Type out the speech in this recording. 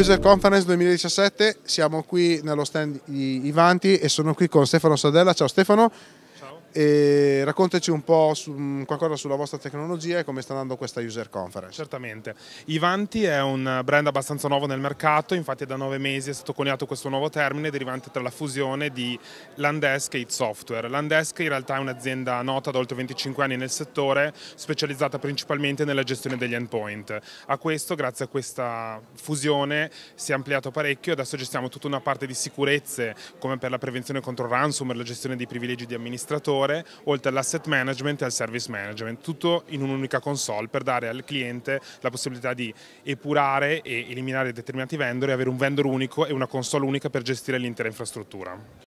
User Conference 2017, siamo qui nello stand di Ivanti e sono qui con Stefano Sadella. Ciao Stefano. E raccontaci un po' su, mm, qualcosa sulla vostra tecnologia e come sta andando questa user conference. Certamente, Ivanti è un brand abbastanza nuovo nel mercato, infatti da nove mesi è stato coniato questo nuovo termine derivante dalla fusione di Landesk e It Software. Landesk in realtà è un'azienda nota da oltre 25 anni nel settore, specializzata principalmente nella gestione degli endpoint. A questo, grazie a questa fusione, si è ampliato parecchio adesso gestiamo tutta una parte di sicurezze come per la prevenzione contro ransomware, la gestione dei privilegi di amministratore gestore, oltre all'asset management e al service management, tutto in un'unica console per dare al cliente la possibilità di epurare e eliminare determinati vendor e avere un vendor unico e una console unica per gestire l'intera infrastruttura.